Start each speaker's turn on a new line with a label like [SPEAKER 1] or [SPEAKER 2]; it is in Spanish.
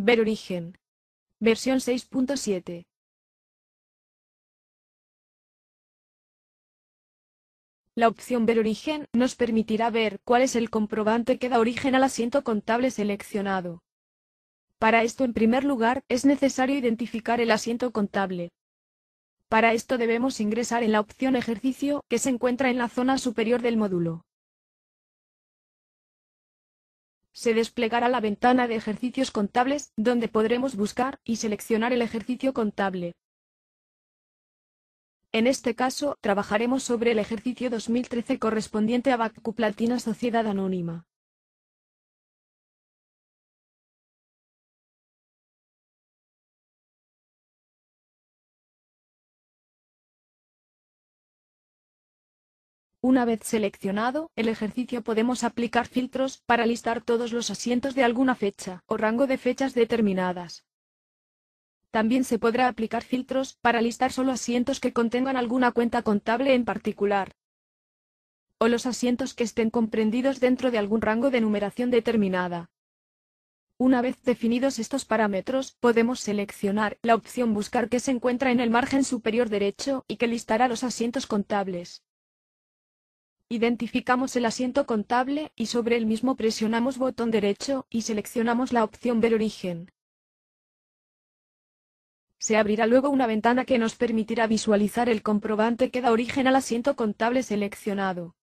[SPEAKER 1] Ver origen. Versión 6.7. La opción Ver origen nos permitirá
[SPEAKER 2] ver cuál es el comprobante que da origen al asiento contable seleccionado. Para esto en primer lugar es necesario identificar el asiento contable. Para esto debemos ingresar en la opción Ejercicio que se encuentra en la zona superior del módulo se desplegará la ventana de ejercicios contables, donde podremos buscar y seleccionar el ejercicio contable. En este caso, trabajaremos sobre el ejercicio 2013 correspondiente a
[SPEAKER 1] Platina Sociedad Anónima. Una vez seleccionado el
[SPEAKER 2] ejercicio podemos aplicar filtros para listar todos los asientos de alguna fecha o rango de fechas determinadas. También se podrá aplicar filtros para listar solo asientos que contengan alguna cuenta contable en particular o los asientos que estén comprendidos dentro de algún rango de numeración determinada. Una vez definidos estos parámetros, podemos seleccionar la opción Buscar que se encuentra en el margen superior derecho y que listará los asientos contables. Identificamos el asiento contable, y sobre el mismo presionamos botón derecho, y seleccionamos la opción Ver origen. Se abrirá luego una ventana que nos permitirá
[SPEAKER 1] visualizar el comprobante que da origen al asiento contable seleccionado.